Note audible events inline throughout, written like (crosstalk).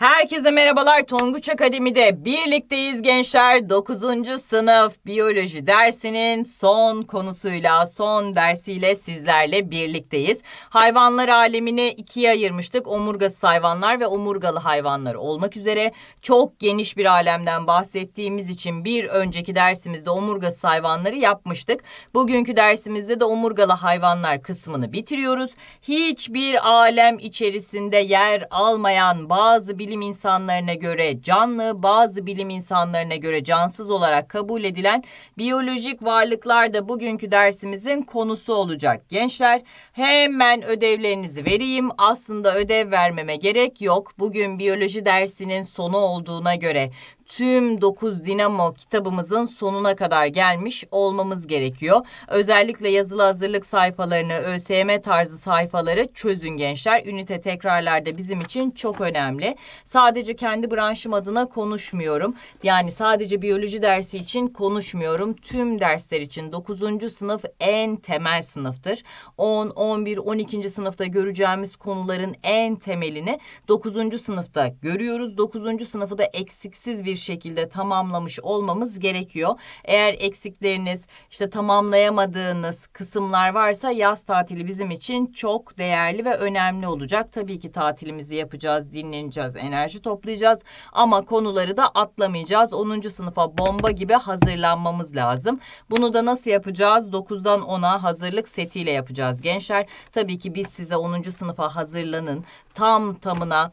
Herkese merhabalar Tonguç Akademi'de birlikteyiz gençler 9. sınıf biyoloji dersinin son konusuyla son dersiyle sizlerle birlikteyiz. Hayvanlar alemini ikiye ayırmıştık omurgasız hayvanlar ve omurgalı hayvanlar olmak üzere çok geniş bir alemden bahsettiğimiz için bir önceki dersimizde omurgasız hayvanları yapmıştık. Bugünkü dersimizde de omurgalı hayvanlar kısmını bitiriyoruz. Hiçbir alem içerisinde yer almayan bazı bilim bilim insanlarına göre canlı, bazı bilim insanlarına göre cansız olarak kabul edilen biyolojik varlıklar da bugünkü dersimizin konusu olacak. Gençler hemen ödevlerinizi vereyim. Aslında ödev vermeme gerek yok. Bugün biyoloji dersinin sonu olduğuna göre tüm 9 Dinamo kitabımızın sonuna kadar gelmiş olmamız gerekiyor. Özellikle yazılı hazırlık sayfalarını, ÖSYM tarzı sayfaları çözün gençler. Ünite tekrarlarda bizim için çok önemli. Sadece kendi branşım adına konuşmuyorum. Yani sadece biyoloji dersi için konuşmuyorum. Tüm dersler için 9. sınıf en temel sınıftır. 10, 11, 12. sınıfta göreceğimiz konuların en temelini 9. sınıfta görüyoruz. 9. sınıfı da eksiksiz bir şekilde tamamlamış olmamız gerekiyor. Eğer eksikleriniz işte tamamlayamadığınız kısımlar varsa yaz tatili bizim için çok değerli ve önemli olacak. Tabii ki tatilimizi yapacağız, dinleneceğiz, enerji toplayacağız ama konuları da atlamayacağız. 10. sınıfa bomba gibi hazırlanmamız lazım. Bunu da nasıl yapacağız? 9'dan 10'a hazırlık setiyle yapacağız gençler. Tabii ki biz size 10. sınıfa hazırlanın. Tam tamına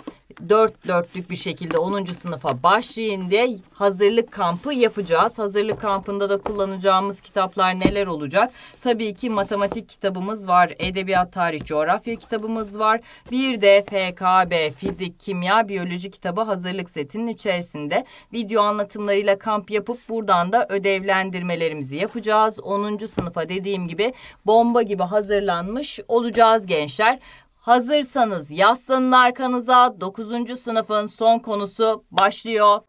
dört dörtlük bir şekilde 10. sınıfa başlayın diye hazırlık kampı yapacağız. Hazırlık kampında da kullanacağımız kitaplar neler olacak? Tabii ki matematik kitabımız var, edebiyat, tarih, coğrafya kitabımız var. Bir de FKB, fizik, kimya, biyoloji kitabı hazırlık setinin içerisinde video anlatımlarıyla kamp yapıp buradan da ödevlendirmelerimizi yapacağız. 10. sınıfa dediğim gibi bomba gibi hazırlanmış olacağız gençler. Hazırsanız yaslanın arkanıza 9. sınıfın son konusu başlıyor.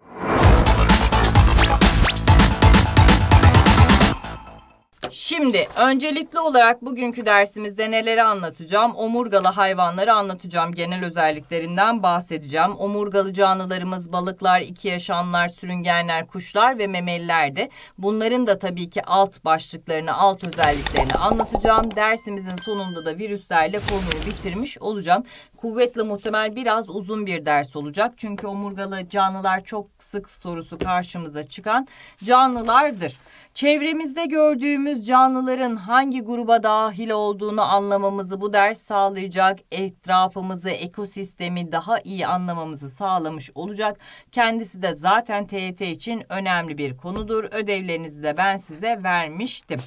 Şimdi öncelikli olarak bugünkü dersimizde neleri anlatacağım? Omurgalı hayvanları anlatacağım. Genel özelliklerinden bahsedeceğim. Omurgalı canlılarımız balıklar, iki yaşamlar, sürüngenler, kuşlar ve memelilerdi. Bunların da tabii ki alt başlıklarını, alt özelliklerini anlatacağım. Dersimizin sonunda da virüslerle konuyu bitirmiş olacağım. Kuvvetli muhtemel biraz uzun bir ders olacak. Çünkü omurgalı canlılar çok sık sorusu karşımıza çıkan canlılardır. Çevremizde gördüğümüz canlıların hangi gruba dahil olduğunu anlamamızı bu ders sağlayacak. Etrafımızı, ekosistemi daha iyi anlamamızı sağlamış olacak. Kendisi de zaten TYT için önemli bir konudur. Ödevlerinizi de ben size vermiştim.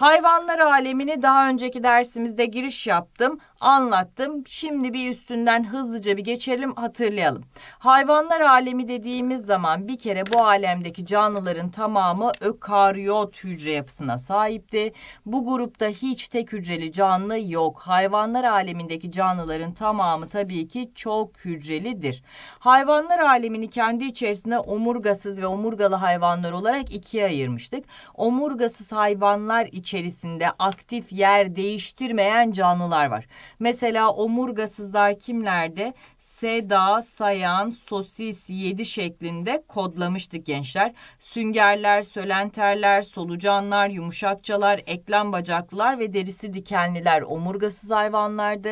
Hayvanlar alemini daha önceki dersimizde giriş yaptım, anlattım. Şimdi bir üstünden hızlıca bir geçelim, hatırlayalım. Hayvanlar alemi dediğimiz zaman bir kere bu alemdeki canlıların tamamı ökaryot hücre yapısına sahipti. Bu grupta hiç tek hücreli canlı yok. Hayvanlar alemindeki canlıların tamamı tabii ki çok hücrelidir. Hayvanlar alemini kendi içerisinde omurgasız ve omurgalı hayvanlar olarak ikiye ayırmıştık. Omurgasız hayvanlar için içerisinde aktif yer değiştirmeyen canlılar var. Mesela omurgasızlar kimlerde? Seda, Sayan, Sosis, Yedi şeklinde kodlamıştık gençler. Süngerler, sölenterler, solucanlar, yumuşakçalar, eklem bacaklılar ve derisi dikenliler omurgasız hayvanlardı.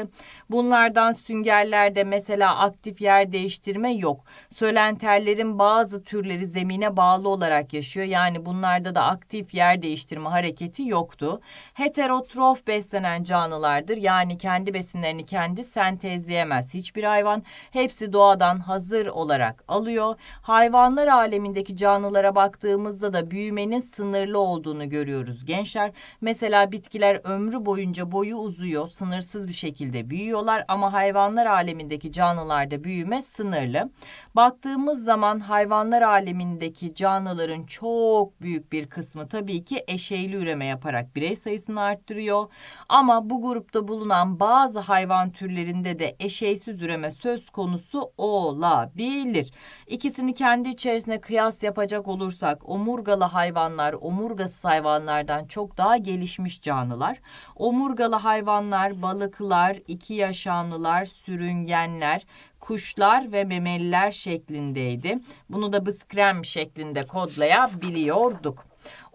Bunlardan süngerlerde mesela aktif yer değiştirme yok. Sölenterlerin bazı türleri zemine bağlı olarak yaşıyor. Yani bunlarda da aktif yer değiştirme hareketi yoktu. Heterotrof beslenen canlılardır. Yani kendi besinlerini kendi sentezleyemez hiçbir hayvan. Hepsi doğadan hazır olarak alıyor. Hayvanlar alemindeki canlılara baktığımızda da büyümenin sınırlı olduğunu görüyoruz gençler. Mesela bitkiler ömrü boyunca boyu uzuyor, sınırsız bir şekilde büyüyorlar ama hayvanlar alemindeki canlılarda büyüme sınırlı. Baktığımız zaman hayvanlar alemindeki canlıların çok büyük bir kısmı tabii ki eşeyli üreme yaparak birey sayısını arttırıyor. Ama bu grupta bulunan bazı hayvan türlerinde de eşeysiz üreme söz konusu olabilir. İkisini kendi içerisine kıyas yapacak olursak omurgalı hayvanlar omurgasız hayvanlardan çok daha gelişmiş canlılar. Omurgalı hayvanlar, balıklar, iki yaşamlılar, sürüngenler, kuşlar ve memeliler şeklindeydi. Bunu da bıskrem şeklinde kodlayabiliyorduk.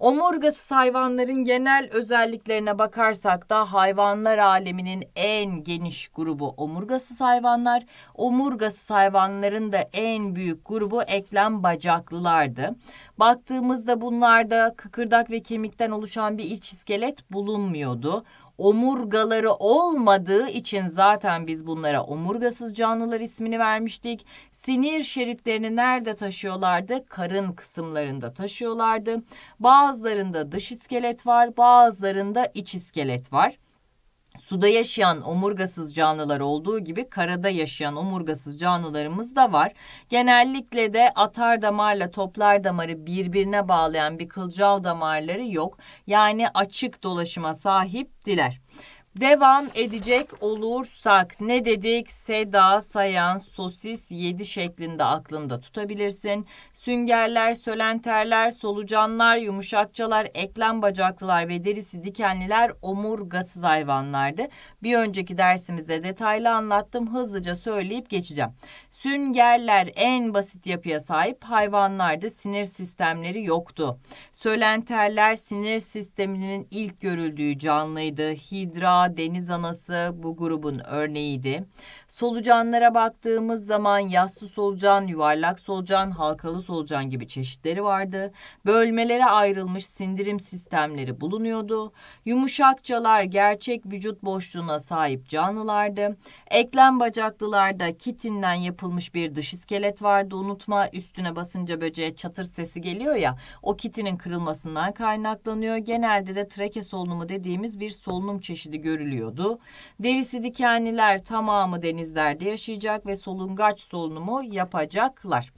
Omurgası hayvanların genel özelliklerine bakarsak da hayvanlar aleminin en geniş grubu omurgasız hayvanlar. Omurgasız hayvanların da en büyük grubu eklem bacaklılardı. Baktığımızda bunlarda kıkırdak ve kemikten oluşan bir iç iskelet bulunmuyordu omurgaları olmadığı için zaten biz bunlara omurgasız canlılar ismini vermiştik. Sinir şeritlerini nerede taşıyorlardı? Karın kısımlarında taşıyorlardı. Bazılarında dış iskelet var, bazılarında iç iskelet var suda yaşayan omurgasız canlılar olduğu gibi karada yaşayan omurgasız canlılarımız da var. Genellikle de atar damarla toplar damarı birbirine bağlayan bir kılcal damarları yok. Yani açık dolaşıma sahiptiler. Devam edecek olursak ne dedik? Seda, sayan, sosis, yedi şeklinde aklında tutabilirsin. Süngerler, sölenterler, solucanlar, yumuşakçalar, eklem bacaklılar ve derisi dikenliler omurgasız hayvanlardı. Bir önceki dersimizde detaylı anlattım. Hızlıca söyleyip geçeceğim. Süngerler en basit yapıya sahip hayvanlarda sinir sistemleri yoktu. Sölenterler sinir sisteminin ilk görüldüğü canlıydı. Hidra, deniz anası bu grubun örneğiydi. Solucanlara baktığımız zaman yassı solucan, yuvarlak solucan, halkalı solucan gibi çeşitleri vardı. Bölmelere ayrılmış sindirim sistemleri bulunuyordu. Yumuşakçalar gerçek vücut boşluğuna sahip canlılardı. Eklem bacaklılarda kitinle yapılmış yapılmış bir dış iskelet vardı unutma. Üstüne basınca böceğe çatır sesi geliyor ya. O kitinin kırılmasından kaynaklanıyor. Genelde de trake solunumu dediğimiz bir solunum çeşidi görülüyordu. Derisi dikenliler tamamı denizlerde yaşayacak ve solungaç solunumu yapacaklar.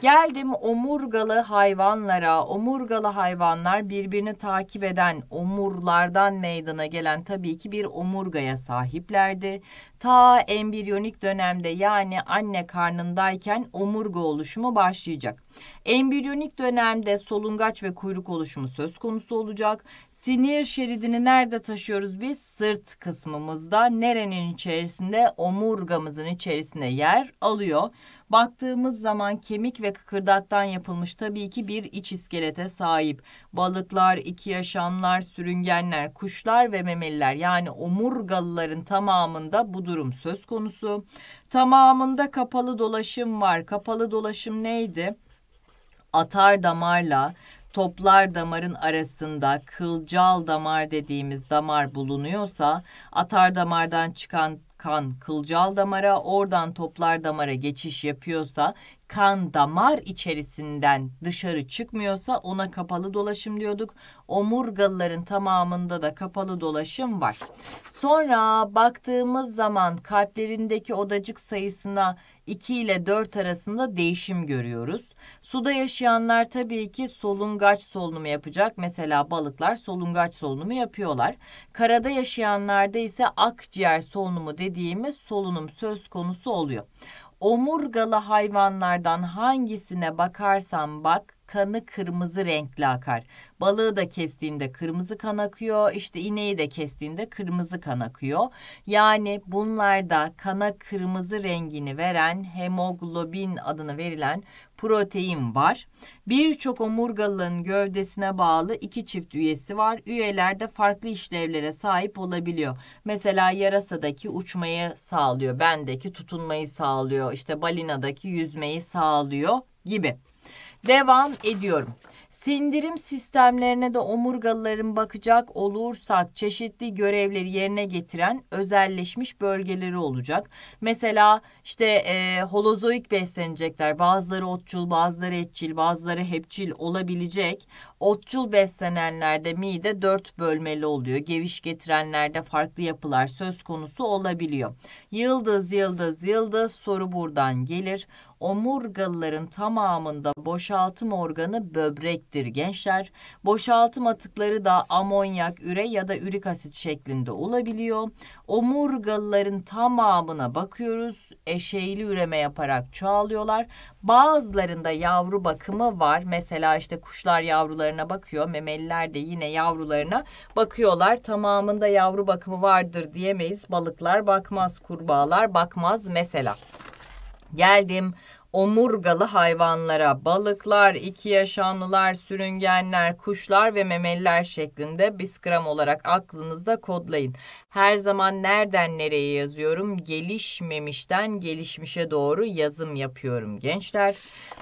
Geldim omurgalı hayvanlara. Omurgalı hayvanlar birbirini takip eden omurlardan meydana gelen tabii ki bir omurgaya sahiplerdi ta embriyonik dönemde yani anne karnındayken omurga oluşumu başlayacak. Embriyonik dönemde solungaç ve kuyruk oluşumu söz konusu olacak. Sinir şeridini nerede taşıyoruz biz? Sırt kısmımızda. Nerenin içerisinde? Omurgamızın içerisinde yer alıyor. Baktığımız zaman kemik ve kıkırdaktan yapılmış tabii ki bir iç iskelete sahip. Balıklar, iki yaşamlar, sürüngenler, kuşlar ve memeliler yani omurgalıların tamamında bu durum söz konusu. Tamamında kapalı dolaşım var. Kapalı dolaşım neydi? atar damarla toplar damarın arasında kılcal damar dediğimiz damar bulunuyorsa atar damardan çıkan kan kılcal damara oradan toplar damara geçiş yapıyorsa kan damar içerisinden dışarı çıkmıyorsa ona kapalı dolaşım diyorduk. Omurgalıların tamamında da kapalı dolaşım var. Sonra baktığımız zaman kalplerindeki odacık sayısına 2 ile 4 arasında değişim görüyoruz. Suda yaşayanlar tabii ki solungaç solunumu yapacak. Mesela balıklar solungaç solunumu yapıyorlar. Karada yaşayanlarda ise akciğer solunumu dediğimiz solunum söz konusu oluyor. Omurgalı hayvanlardan hangisine bakarsan bak kanı kırmızı renkli akar. Balığı da kestiğinde kırmızı kan akıyor. İşte ineği de kestiğinde kırmızı kan akıyor. Yani bunlarda kana kırmızı rengini veren hemoglobin adını verilen protein var. Birçok omurgalının gövdesine bağlı iki çift üyesi var. Üyelerde farklı işlevlere sahip olabiliyor. Mesela yarasadaki uçmayı sağlıyor, bendeki tutunmayı sağlıyor, işte balinadaki yüzmeyi sağlıyor gibi devam ediyorum. Sindirim sistemlerine de omurgalıların bakacak olursak çeşitli görevleri yerine getiren özelleşmiş bölgeleri olacak. Mesela işte e, holozoik beslenecekler. Bazıları otçul, bazıları etçil, bazıları hepçil olabilecek. Otçul beslenenlerde mide dört bölmeli oluyor. Geviş getirenlerde farklı yapılar söz konusu olabiliyor. Yıldız, yıldız, yıldız soru buradan gelir omurgalıların tamamında boşaltım organı böbrektir gençler. Boşaltım atıkları da amonyak, üre ya da ürik asit şeklinde olabiliyor. Omurgalıların tamamına bakıyoruz. Eşeğli üreme yaparak çoğalıyorlar. Bazılarında yavru bakımı var. Mesela işte kuşlar yavrularına bakıyor. Memeliler de yine yavrularına bakıyorlar. Tamamında yavru bakımı vardır diyemeyiz. Balıklar bakmaz, kurbağalar bakmaz mesela geldim omurgalı hayvanlara balıklar, iki yaşamlılar, sürüngenler, kuşlar ve memeliler şeklinde biskram olarak aklınızda kodlayın. Her zaman nereden nereye yazıyorum? Gelişmemişten gelişmişe doğru yazım yapıyorum gençler.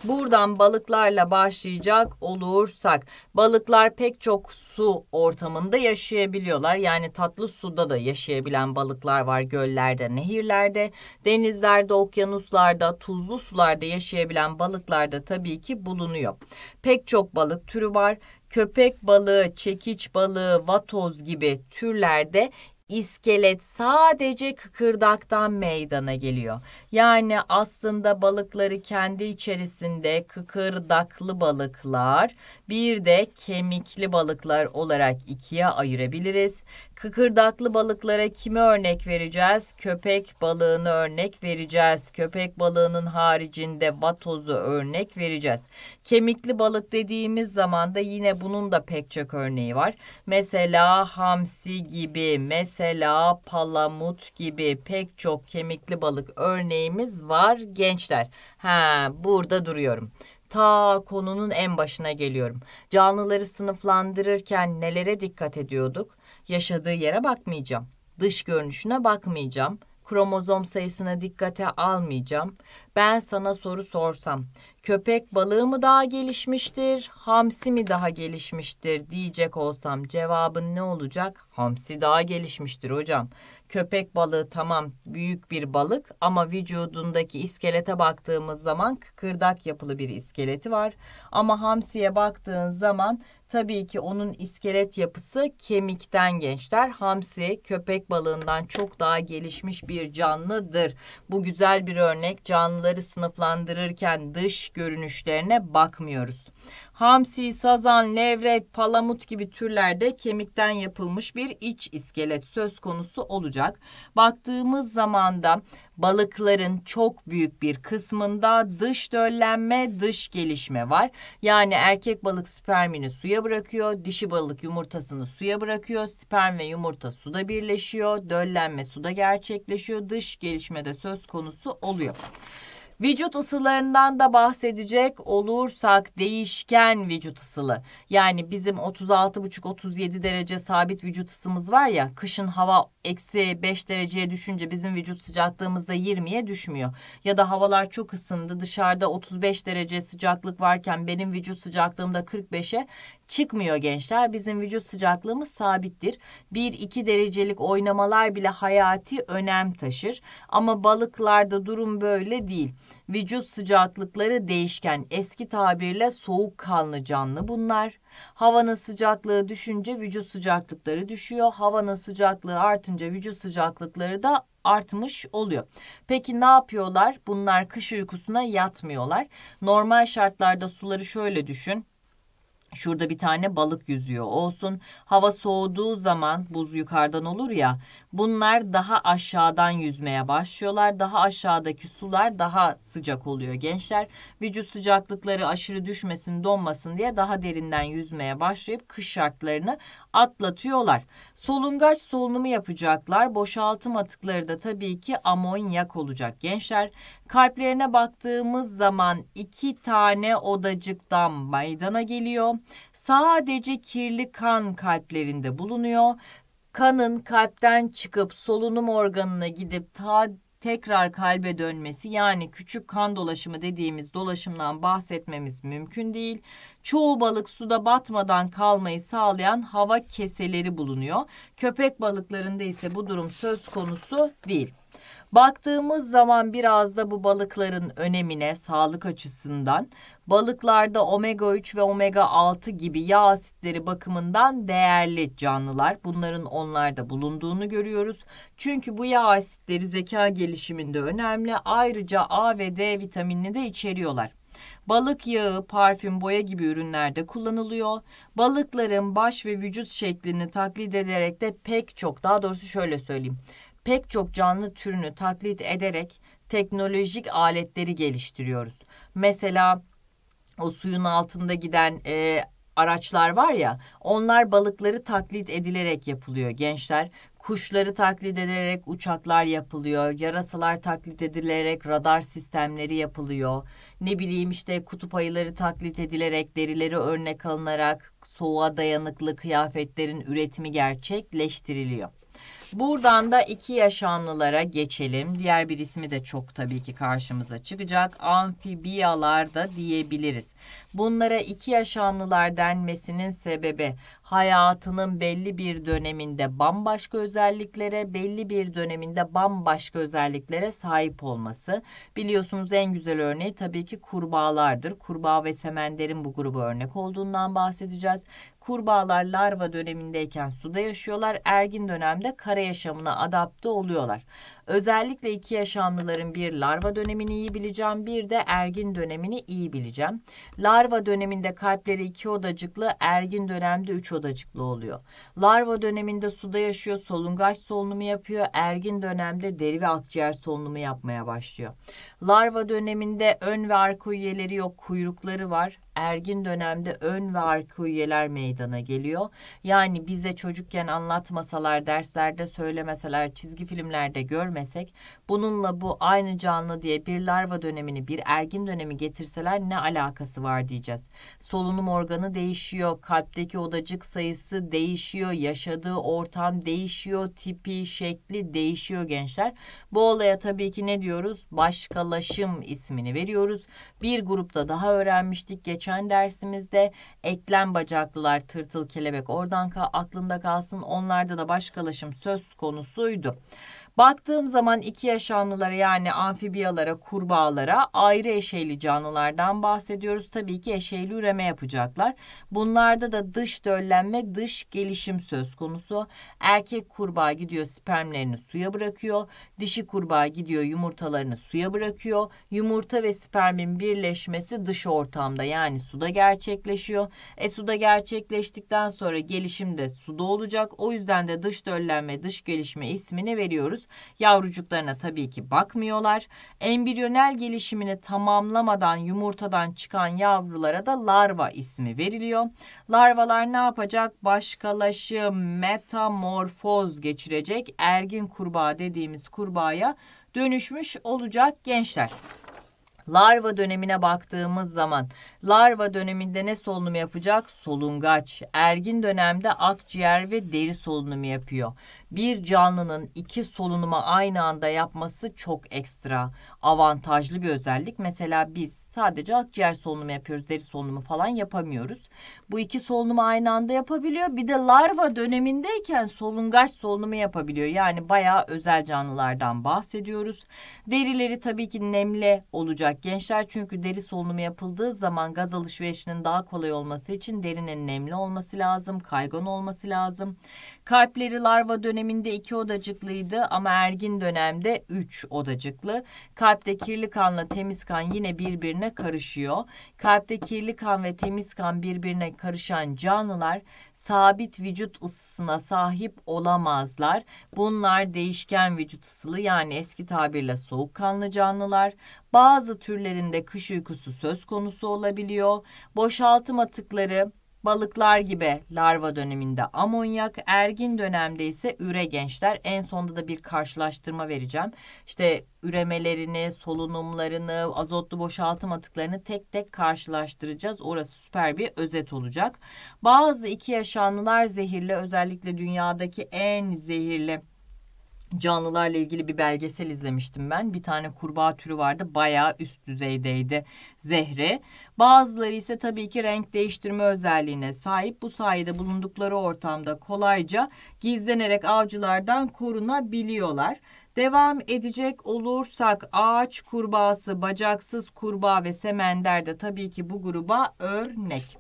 Buradan balıklarla başlayacak olursak balıklar pek çok su ortamında yaşayabiliyorlar. Yani tatlı suda da yaşayabilen balıklar var göllerde, nehirlerde, denizlerde, okyanuslarda, tuzlu sularda denizlerde yaşayabilen balıklarda tabii ki bulunuyor. Pek çok balık türü var. Köpek balığı, çekiç balığı, vatoz gibi türlerde iskelet sadece kıkırdaktan meydana geliyor. Yani aslında balıkları kendi içerisinde kıkırdaklı balıklar bir de kemikli balıklar olarak ikiye ayırabiliriz. Kıkırdaklı balıklara kimi örnek vereceğiz? Köpek balığını örnek vereceğiz. Köpek balığının haricinde vatozu örnek vereceğiz. Kemikli balık dediğimiz zaman da yine bunun da pek çok örneği var. Mesela hamsi gibi, mesela palamut gibi pek çok kemikli balık örneğimiz var gençler. Ha, burada duruyorum ta konunun en başına geliyorum. Canlıları sınıflandırırken nelere dikkat ediyorduk? Yaşadığı yere bakmayacağım. Dış görünüşüne bakmayacağım. Kromozom sayısına dikkate almayacağım. Ben sana soru sorsam köpek balığı mı daha gelişmiştir, hamsi mi daha gelişmiştir diyecek olsam cevabın ne olacak? Hamsi daha gelişmiştir hocam. Köpek balığı tamam büyük bir balık ama vücudundaki iskelete baktığımız zaman kıkırdak yapılı bir iskeleti var. Ama hamsiye baktığın zaman tabii ki onun iskelet yapısı kemikten gençler. Hamsi köpek balığından çok daha gelişmiş bir canlıdır. Bu güzel bir örnek canlı canlıları sınıflandırırken dış görünüşlerine bakmıyoruz. Hamsi, sazan, levrek, palamut gibi türlerde kemikten yapılmış bir iç iskelet söz konusu olacak. Baktığımız zaman da balıkların çok büyük bir kısmında dış döllenme, dış gelişme var. Yani erkek balık spermini suya bırakıyor, dişi balık yumurtasını suya bırakıyor. Sperm ve yumurta suda birleşiyor, döllenme suda gerçekleşiyor. Dış gelişmede söz konusu oluyor. Vücut ısılarından da bahsedecek olursak değişken vücut ısılı. Yani bizim 36,5-37 derece sabit vücut ısımız var ya kışın hava eksi 5 dereceye düşünce bizim vücut sıcaklığımız da 20'ye düşmüyor. Ya da havalar çok ısındı dışarıda 35 derece sıcaklık varken benim vücut sıcaklığım da 45'e çıkmıyor gençler. Bizim vücut sıcaklığımız sabittir. 1-2 derecelik oynamalar bile hayati önem taşır. Ama balıklarda durum böyle değil. Vücut sıcaklıkları değişken. Eski tabirle soğuk kanlı canlı bunlar. Havanın sıcaklığı düşünce vücut sıcaklıkları düşüyor. Havanın sıcaklığı artınca vücut sıcaklıkları da artmış oluyor. Peki ne yapıyorlar? Bunlar kış uykusuna yatmıyorlar. Normal şartlarda suları şöyle düşün. Şurada bir tane balık yüzüyor olsun. Hava soğuduğu zaman buz yukarıdan olur ya. Bunlar daha aşağıdan yüzmeye başlıyorlar. Daha aşağıdaki sular daha sıcak oluyor gençler. Vücut sıcaklıkları aşırı düşmesin, donmasın diye daha derinden yüzmeye başlayıp kış şartlarını atlatıyorlar. Solungaç solunumu yapacaklar. Boşaltım atıkları da tabii ki amonyak olacak gençler. Kalplerine baktığımız zaman iki tane odacıktan meydana geliyor. Sadece kirli kan kalplerinde bulunuyor kanın kalpten çıkıp solunum organına gidip ta tekrar kalbe dönmesi yani küçük kan dolaşımı dediğimiz dolaşımdan bahsetmemiz mümkün değil. Çoğu balık suda batmadan kalmayı sağlayan hava keseleri bulunuyor. Köpek balıklarında ise bu durum söz konusu değil. Baktığımız zaman biraz da bu balıkların önemine sağlık açısından balıklarda omega 3 ve omega 6 gibi yağ asitleri bakımından değerli canlılar. Bunların onlarda bulunduğunu görüyoruz. Çünkü bu yağ asitleri zeka gelişiminde önemli. Ayrıca A ve D vitaminini de içeriyorlar. Balık yağı, parfüm, boya gibi ürünlerde kullanılıyor. Balıkların baş ve vücut şeklini taklit ederek de pek çok, daha doğrusu şöyle söyleyeyim pek çok canlı türünü taklit ederek teknolojik aletleri geliştiriyoruz. Mesela o suyun altında giden e, araçlar var ya onlar balıkları taklit edilerek yapılıyor gençler. Kuşları taklit ederek uçaklar yapılıyor. Yarasalar taklit edilerek radar sistemleri yapılıyor. Ne bileyim işte kutup ayıları taklit edilerek derileri örnek alınarak soğuğa dayanıklı kıyafetlerin üretimi gerçekleştiriliyor. Buradan da iki yaşanlılara geçelim. Diğer bir ismi de çok tabii ki karşımıza çıkacak. Amfibiyalar da diyebiliriz. Bunlara iki yaşanlılar denmesinin sebebi hayatının belli bir döneminde bambaşka özelliklere, belli bir döneminde bambaşka özelliklere sahip olması. Biliyorsunuz en güzel örneği tabii ki kurbağalardır. Kurbağa ve semenderin bu grubu örnek olduğundan bahsedeceğiz. Kurbağalar larva dönemindeyken suda yaşıyorlar, ergin dönemde kara yaşamına adapte oluyorlar. Özellikle iki yaşamlıların bir larva dönemini iyi bileceğim, bir de ergin dönemini iyi bileceğim. Larva döneminde kalpleri iki odacıklı, ergin dönemde üç odacıklı oluyor. Larva döneminde suda yaşıyor, solungaç solunumu yapıyor, ergin dönemde deri ve akciğer solunumu yapmaya başlıyor. Larva döneminde ön ve arka üyeleri yok, kuyrukları var ergin dönemde ön ve arka üyeler meydana geliyor. Yani bize çocukken anlatmasalar, derslerde söylemeseler, çizgi filmlerde görmesek bununla bu aynı canlı diye bir larva dönemini bir ergin dönemi getirseler ne alakası var diyeceğiz. Solunum organı değişiyor, kalpteki odacık sayısı değişiyor, yaşadığı ortam değişiyor, tipi, şekli değişiyor gençler. Bu olaya tabii ki ne diyoruz? Başkalaşım ismini veriyoruz. Bir grupta daha öğrenmiştik geç geçen dersimizde eklem bacaklılar, tırtıl, kelebek oradan ka aklında kalsın. Onlarda da başkalaşım söz konusuydu. Baktığım zaman iki yaşamlılara yani amfibiyalara, kurbağalara ayrı eşeyli canlılardan bahsediyoruz. Tabii ki eşeyli üreme yapacaklar. Bunlarda da dış döllenme, dış gelişim söz konusu. Erkek kurbağa gidiyor spermlerini suya bırakıyor. Dişi kurbağa gidiyor yumurtalarını suya bırakıyor. Yumurta ve spermin birleşmesi dış ortamda yani suda gerçekleşiyor. E suda gerçekleştikten sonra gelişim de suda olacak. O yüzden de dış döllenme, dış gelişme ismini veriyoruz görüyoruz. Yavrucuklarına tabii ki bakmıyorlar. Embriyonel gelişimini tamamlamadan yumurtadan çıkan yavrulara da larva ismi veriliyor. Larvalar ne yapacak? Başkalaşım, metamorfoz geçirecek. Ergin kurbağa dediğimiz kurbağaya dönüşmüş olacak gençler. Larva dönemine baktığımız zaman larva döneminde ne solunumu yapacak? Solungaç. Ergin dönemde akciğer ve deri solunumu yapıyor bir canlının iki solunuma aynı anda yapması çok ekstra avantajlı bir özellik. Mesela biz sadece akciğer solunumu yapıyoruz, deri solunumu falan yapamıyoruz. Bu iki solunumu aynı anda yapabiliyor. Bir de larva dönemindeyken solungaç solunumu yapabiliyor. Yani bayağı özel canlılardan bahsediyoruz. Derileri tabii ki nemle olacak gençler çünkü deri solunumu yapıldığı zaman gaz alışverişinin daha kolay olması için derinin nemli olması lazım, kaygan olması lazım. Kalpleri larva döneminde iki odacıklıydı ama ergin dönemde üç odacıklı. Kalpte kirli kanla temiz kan yine birbirine karışıyor. Kalpte kirli kan ve temiz kan birbirine karışan canlılar sabit vücut ısısına sahip olamazlar. Bunlar değişken vücut ısılı yani eski tabirle soğukkanlı canlılar. Bazı türlerinde kış uykusu söz konusu olabiliyor. Boşaltım atıkları Balıklar gibi larva döneminde amonyak, ergin dönemde ise üre gençler. En sonda da bir karşılaştırma vereceğim. İşte üremelerini, solunumlarını, azotlu boşaltım atıklarını tek tek karşılaştıracağız. Orası süper bir özet olacak. Bazı iki yaşanlılar zehirli özellikle dünyadaki en zehirli canlılarla ilgili bir belgesel izlemiştim ben. Bir tane kurbağa türü vardı. Bayağı üst düzeydeydi zehri. Bazıları ise tabii ki renk değiştirme özelliğine sahip. Bu sayede bulundukları ortamda kolayca gizlenerek avcılardan korunabiliyorlar. Devam edecek olursak ağaç kurbağası, bacaksız kurbağa ve semender de tabii ki bu gruba örnek.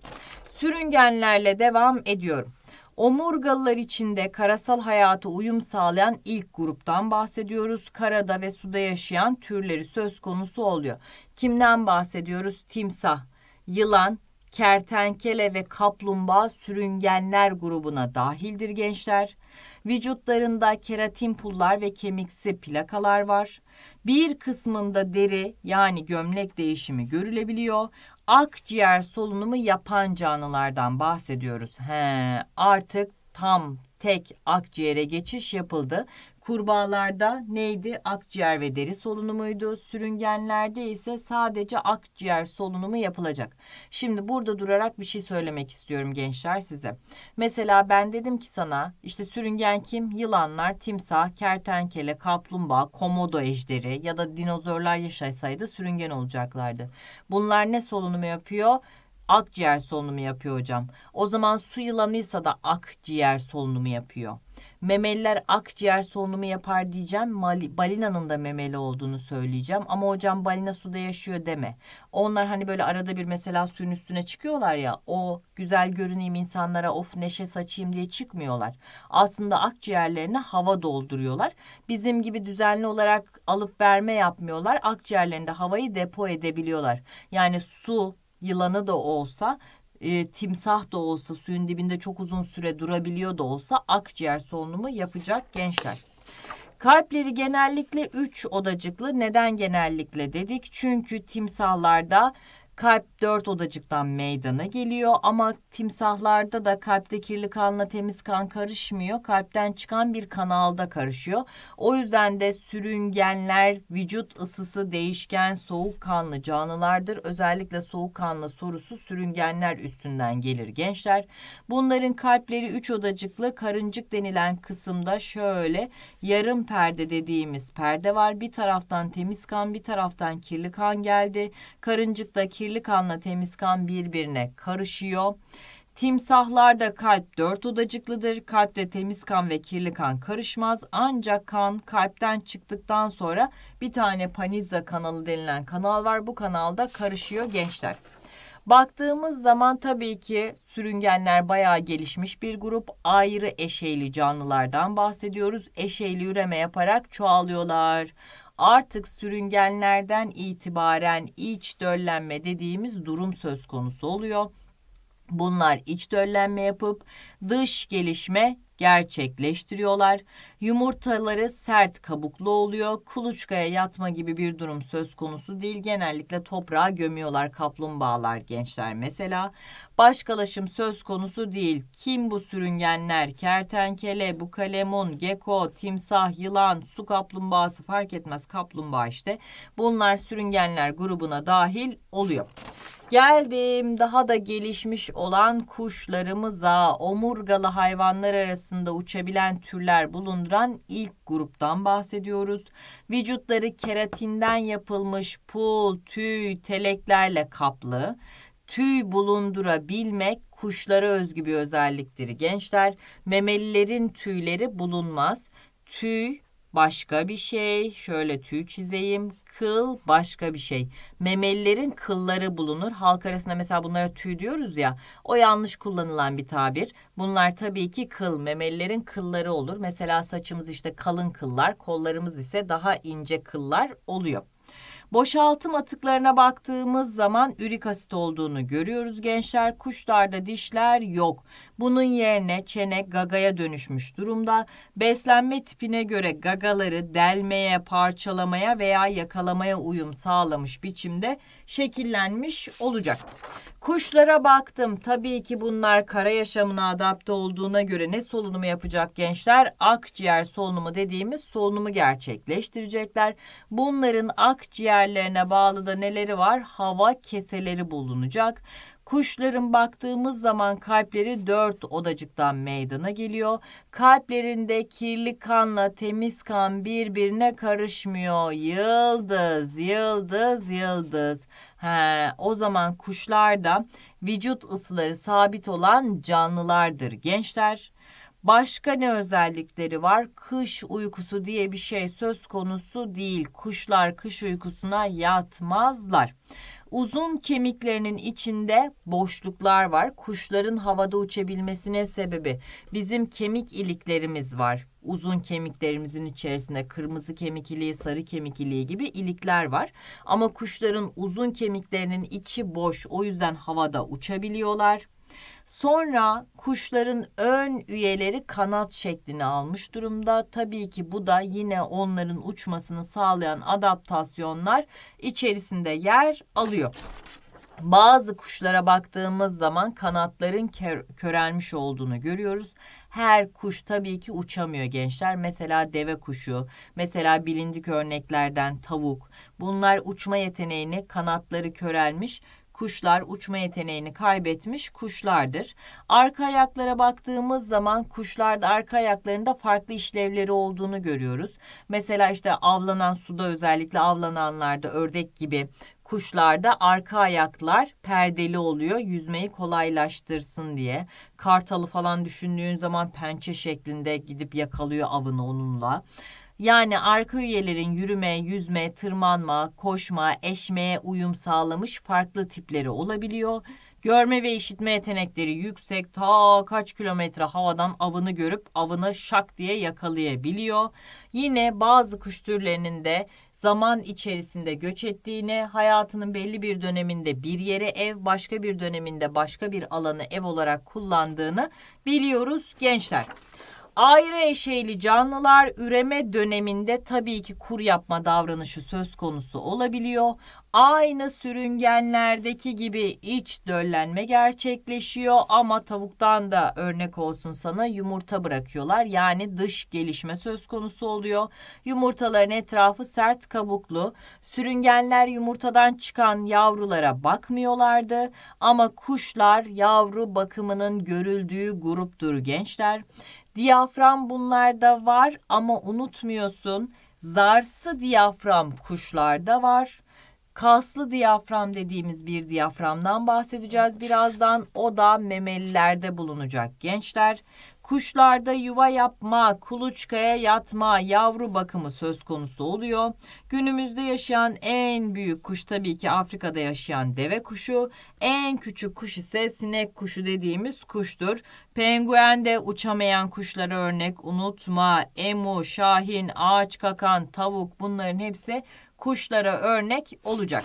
Sürüngenlerle devam ediyorum. Omurgalılar içinde karasal hayata uyum sağlayan ilk gruptan bahsediyoruz. Karada ve suda yaşayan türleri söz konusu oluyor. Kimden bahsediyoruz? Timsah, yılan, kertenkele ve kaplumbağa sürüngenler grubuna dahildir gençler. Vücutlarında keratin pullar ve kemiksi plakalar var. Bir kısmında deri yani gömlek değişimi görülebiliyor akciğer solunumu yapan canlılardan bahsediyoruz. He, artık tam tek akciğere geçiş yapıldı Kurbağalarda neydi? Akciğer ve deri solunumuydu. Sürüngenlerde ise sadece akciğer solunumu yapılacak. Şimdi burada durarak bir şey söylemek istiyorum gençler size. Mesela ben dedim ki sana işte sürüngen kim? Yılanlar, timsah, kertenkele, kaplumbağa, komodo ejderi ya da dinozorlar yaşaysaydı sürüngen olacaklardı. Bunlar ne solunumu yapıyor? akciğer solunumu yapıyor hocam. O zaman su yılanıysa da akciğer solunumu yapıyor memeliler akciğer solunumu yapar diyeceğim. Balinanın da memeli olduğunu söyleyeceğim. Ama hocam balina suda yaşıyor deme. Onlar hani böyle arada bir mesela suyun üstüne çıkıyorlar ya. O güzel görüneyim insanlara of neşe saçayım diye çıkmıyorlar. Aslında akciğerlerine hava dolduruyorlar. Bizim gibi düzenli olarak alıp verme yapmıyorlar. Akciğerlerinde havayı depo edebiliyorlar. Yani su yılanı da olsa e, timsah da olsa suyun dibinde çok uzun süre durabiliyor da olsa akciğer solunumu yapacak gençler. Kalpleri genellikle 3 odacıklı. Neden genellikle dedik? Çünkü timsahlarda Kalp dört odacıktan meydana geliyor ama timsahlarda da kalpte kirli kanla temiz kan karışmıyor. Kalpten çıkan bir kanalda karışıyor. O yüzden de sürüngenler vücut ısısı değişken soğuk kanlı canlılardır. Özellikle soğuk kanlı sorusu sürüngenler üstünden gelir gençler. Bunların kalpleri üç odacıklı karıncık denilen kısımda şöyle yarım perde dediğimiz perde var. Bir taraftan temiz kan bir taraftan kirli kan geldi. Karıncıkta kirli kirli kanla temiz kan birbirine karışıyor. Timsahlarda kalp dört odacıklıdır. Kalpte temiz kan ve kirli kan karışmaz. Ancak kan kalpten çıktıktan sonra bir tane panizza kanalı denilen kanal var. Bu kanalda karışıyor gençler. Baktığımız zaman tabii ki sürüngenler bayağı gelişmiş bir grup. Ayrı eşeyli canlılardan bahsediyoruz. Eşeyli üreme yaparak çoğalıyorlar artık sürüngenlerden itibaren iç döllenme dediğimiz durum söz konusu oluyor. Bunlar iç döllenme yapıp dış gelişme gerçekleştiriyorlar Yumurtaları sert kabuklu oluyor. Kuluçkaya yatma gibi bir durum söz konusu değil. Genellikle toprağa gömüyorlar kaplumbağalar gençler mesela. Başkalaşım söz konusu değil. Kim bu sürüngenler? Kertenkele, bu kalemon, geko, timsah, yılan, su kaplumbağası fark etmez kaplumbağa işte. Bunlar sürüngenler grubuna dahil oluyor. Geldim daha da gelişmiş olan kuşlarımıza omurgalı hayvanlar arasında uçabilen türler bulundur oluşturan ilk gruptan bahsediyoruz. Vücutları keratinden yapılmış pul, tüy, teleklerle kaplı. Tüy bulundurabilmek kuşlara özgü bir özelliktir gençler. Memelilerin tüyleri bulunmaz. Tüy başka bir şey. Şöyle tüy çizeyim. Kıl başka bir şey. Memelilerin kılları bulunur. Halk arasında mesela bunlara tüy diyoruz ya. O yanlış kullanılan bir tabir. Bunlar tabii ki kıl. Memelilerin kılları olur. Mesela saçımız işte kalın kıllar, kollarımız ise daha ince kıllar oluyor. Boşaltım atıklarına baktığımız zaman ürik asit olduğunu görüyoruz gençler. Kuşlarda dişler yok. Bunun yerine çene gagaya dönüşmüş durumda. Beslenme tipine göre gagaları delmeye, parçalamaya veya yakalamaya uyum sağlamış biçimde şekillenmiş olacak. Kuşlara baktım. Tabii ki bunlar kara yaşamına adapte olduğuna göre ne solunumu yapacak gençler? Akciğer solunumu dediğimiz solunumu gerçekleştirecekler. Bunların akciğer kriterlerine bağlı da neleri var? Hava keseleri bulunacak. Kuşların baktığımız zaman kalpleri dört odacıktan meydana geliyor. Kalplerinde kirli kanla temiz kan birbirine karışmıyor. Yıldız, yıldız, yıldız. He, o zaman kuşlar da vücut ısıları sabit olan canlılardır gençler. Başka ne özellikleri var? Kış uykusu diye bir şey söz konusu değil. Kuşlar kış uykusuna yatmazlar. Uzun kemiklerinin içinde boşluklar var. Kuşların havada uçabilmesine sebebi bizim kemik iliklerimiz var uzun kemiklerimizin içerisinde kırmızı kemik iliği, sarı kemik iliği gibi ilikler var. Ama kuşların uzun kemiklerinin içi boş o yüzden havada uçabiliyorlar. Sonra kuşların ön üyeleri kanat şeklini almış durumda. Tabii ki bu da yine onların uçmasını sağlayan adaptasyonlar içerisinde yer alıyor. Bazı kuşlara baktığımız zaman kanatların körelmiş olduğunu görüyoruz. Her kuş tabii ki uçamıyor gençler. Mesela deve kuşu, mesela bilindik örneklerden tavuk. Bunlar uçma yeteneğini kanatları körelmiş, kuşlar uçma yeteneğini kaybetmiş kuşlardır. Arka ayaklara baktığımız zaman kuşlarda arka ayaklarında farklı işlevleri olduğunu görüyoruz. Mesela işte avlanan suda özellikle avlananlarda ördek gibi Kuşlarda arka ayaklar perdeli oluyor yüzmeyi kolaylaştırsın diye. Kartalı falan düşündüğün zaman pençe şeklinde gidip yakalıyor avını onunla. Yani arka üyelerin yürüme, yüzme, tırmanma, koşma, eşmeye uyum sağlamış farklı tipleri olabiliyor. Görme ve işitme yetenekleri yüksek ta kaç kilometre havadan avını görüp avını şak diye yakalayabiliyor. Yine bazı kuş türlerinin de zaman içerisinde göç ettiğini, hayatının belli bir döneminde bir yere ev, başka bir döneminde başka bir alanı ev olarak kullandığını biliyoruz gençler. Ayrı eşeyli canlılar üreme döneminde tabii ki kur yapma davranışı söz konusu olabiliyor. Aynı sürüngenlerdeki gibi iç döllenme gerçekleşiyor ama tavuktan da örnek olsun sana yumurta bırakıyorlar. Yani dış gelişme söz konusu oluyor. Yumurtaların etrafı sert kabuklu. Sürüngenler yumurtadan çıkan yavrulara bakmıyorlardı ama kuşlar yavru bakımının görüldüğü gruptur gençler. Diyafram bunlarda var ama unutmuyorsun zarsı diyafram kuşlarda var. Kaslı diyafram dediğimiz bir diyaframdan bahsedeceğiz birazdan. O da memelilerde bulunacak gençler. Kuşlarda yuva yapma, kuluçkaya yatma, yavru bakımı söz konusu oluyor. Günümüzde yaşayan en büyük kuş tabii ki Afrika'da yaşayan deve kuşu. En küçük kuş ise sinek kuşu dediğimiz kuştur. Penguen de uçamayan kuşlara örnek unutma. Emu, şahin, ağaç kakan, tavuk bunların hepsi kuşlara örnek olacak.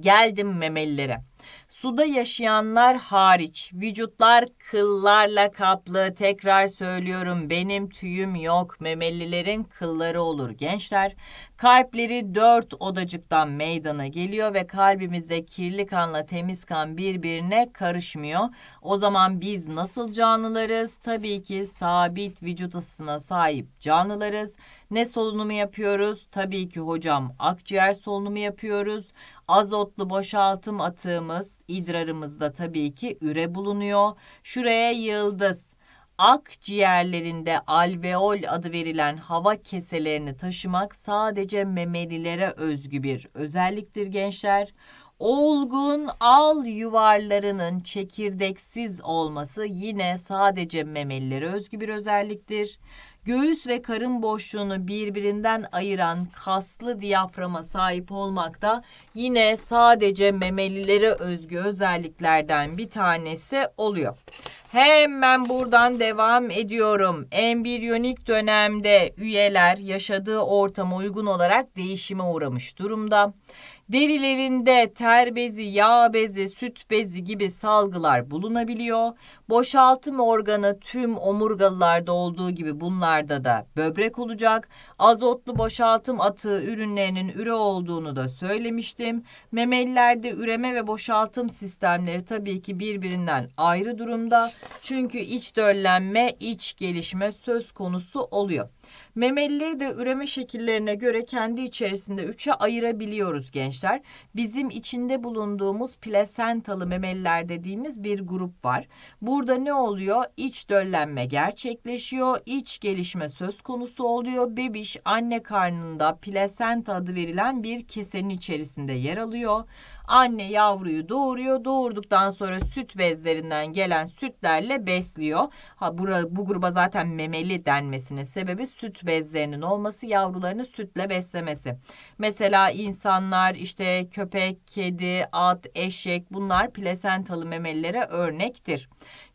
Geldim memelilere. Suda yaşayanlar hariç vücutlar kıllarla kaplı. Tekrar söylüyorum benim tüyüm yok. Memelilerin kılları olur gençler. Kalpleri dört odacıktan meydana geliyor ve kalbimizde kirli kanla temiz kan birbirine karışmıyor. O zaman biz nasıl canlılarız? Tabii ki sabit vücut ısısına sahip canlılarız. Ne solunumu yapıyoruz? Tabii ki hocam akciğer solunumu yapıyoruz. Azotlu boşaltım atığımız, idrarımızda tabii ki üre bulunuyor. Şuraya yıldız akciğerlerinde alveol adı verilen hava keselerini taşımak sadece memelilere özgü bir özelliktir gençler. Olgun al yuvarlarının çekirdeksiz olması yine sadece memelilere özgü bir özelliktir göğüs ve karın boşluğunu birbirinden ayıran kaslı diyaframa sahip olmak da yine sadece memelilere özgü özelliklerden bir tanesi oluyor. Hemen buradan devam ediyorum. Embriyonik dönemde üyeler yaşadığı ortama uygun olarak değişime uğramış durumda. Derilerinde ter bezi, yağ bezi, süt bezi gibi salgılar bulunabiliyor. Boşaltım organı tüm omurgalılarda olduğu gibi bunlarda da böbrek olacak. Azotlu boşaltım atığı ürünlerinin üre olduğunu da söylemiştim. Memelilerde üreme ve boşaltım sistemleri tabii ki birbirinden ayrı durumda. Çünkü iç döllenme, iç gelişme söz konusu oluyor. Memelileri de üreme şekillerine göre kendi içerisinde üçe ayırabiliyoruz gençler. Bizim içinde bulunduğumuz plasentalı memeliler dediğimiz bir grup var. Burada ne oluyor? İç döllenme gerçekleşiyor. İç gelişme söz konusu oluyor. Bebiş anne karnında plasenta adı verilen bir kesenin içerisinde yer alıyor. Anne yavruyu doğuruyor. Doğurduktan sonra süt bezlerinden gelen sütlerle besliyor. Ha bura, bu gruba zaten memeli denmesinin sebebi süt bezlerinin olması, yavrularını sütle beslemesi. Mesela insanlar işte köpek, kedi, at, eşek bunlar plasentalı memelilere örnektir.